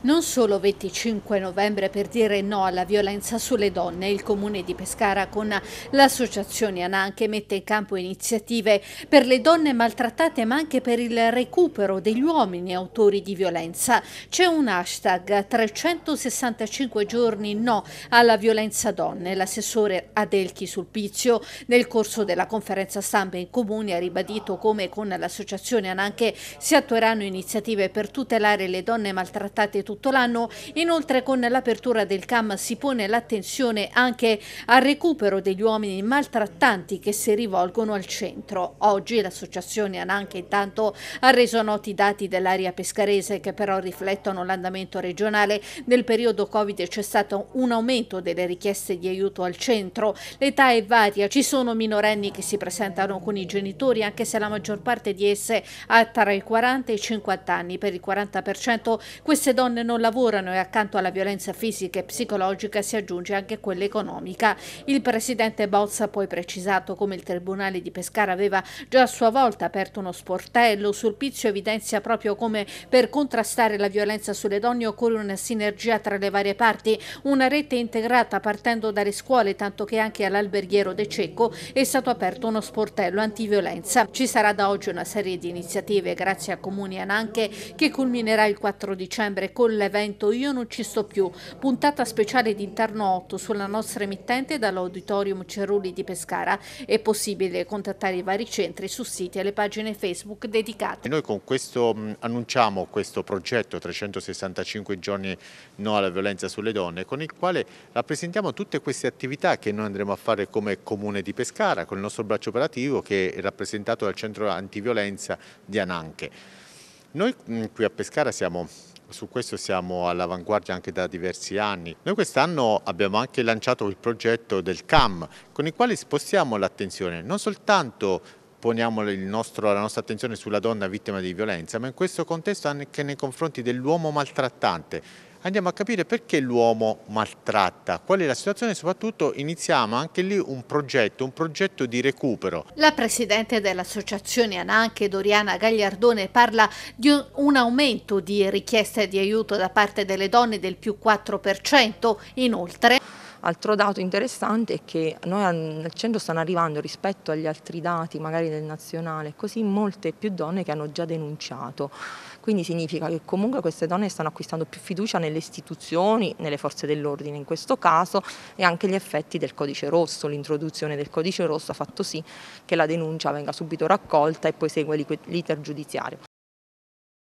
Non solo 25 novembre per dire no alla violenza sulle donne, il Comune di Pescara con l'associazione Ananche mette in campo iniziative per le donne maltrattate ma anche per il recupero degli uomini autori di violenza. C'è un hashtag 365 giorni no alla violenza donne. L'assessore Adelchi Sulpizio nel corso della conferenza stampa in Comune ha ribadito come con l'associazione Ananche si attueranno iniziative per tutelare le donne maltrattate tutto l'anno. Inoltre con l'apertura del CAM si pone l'attenzione anche al recupero degli uomini maltrattanti che si rivolgono al centro. Oggi l'associazione Ananche intanto ha reso noti i dati dell'area pescarese che però riflettono l'andamento regionale. Nel periodo Covid c'è stato un aumento delle richieste di aiuto al centro. L'età è varia, ci sono minorenni che si presentano con i genitori anche se la maggior parte di esse ha tra i 40 e i 50 anni. Per il 40% queste donne donne non lavorano e accanto alla violenza fisica e psicologica si aggiunge anche quella economica. Il presidente Bozza ha poi precisato come il Tribunale di Pescara aveva già a sua volta aperto uno sportello. Sul Pizio evidenzia proprio come per contrastare la violenza sulle donne occorre una sinergia tra le varie parti, una rete integrata partendo dalle scuole, tanto che anche all'alberghiero De Cecco è stato aperto uno sportello antiviolenza. Ci sarà da oggi una serie di iniziative grazie a Comuni Ananche che culminerà il 4 dicembre con l'evento Io non ci sto più, puntata speciale di Interno 8 sulla nostra emittente dall'Auditorium Ceruli di Pescara. È possibile contattare i vari centri su siti e le pagine Facebook dedicate. E noi con questo mm, annunciamo questo progetto 365 giorni no alla violenza sulle donne con il quale rappresentiamo tutte queste attività che noi andremo a fare come Comune di Pescara con il nostro braccio operativo che è rappresentato dal Centro Antiviolenza di Ananche. Noi mm, qui a Pescara siamo su questo siamo all'avanguardia anche da diversi anni. Noi quest'anno abbiamo anche lanciato il progetto del CAM con il quale spostiamo l'attenzione non soltanto poniamo nostro, la nostra attenzione sulla donna vittima di violenza, ma in questo contesto anche nei confronti dell'uomo maltrattante andiamo a capire perché l'uomo maltratta, qual è la situazione e soprattutto iniziamo anche lì un progetto, un progetto di recupero. La Presidente dell'Associazione Ananche, Doriana Gagliardone, parla di un aumento di richieste di aiuto da parte delle donne del più 4%, inoltre... Altro dato interessante è che noi al centro stanno arrivando rispetto agli altri dati magari del nazionale, così molte più donne che hanno già denunciato. Quindi significa che comunque queste donne stanno acquistando più fiducia nelle istituzioni, nelle forze dell'ordine in questo caso e anche gli effetti del codice rosso. L'introduzione del codice rosso ha fatto sì che la denuncia venga subito raccolta e poi segue l'iter giudiziario.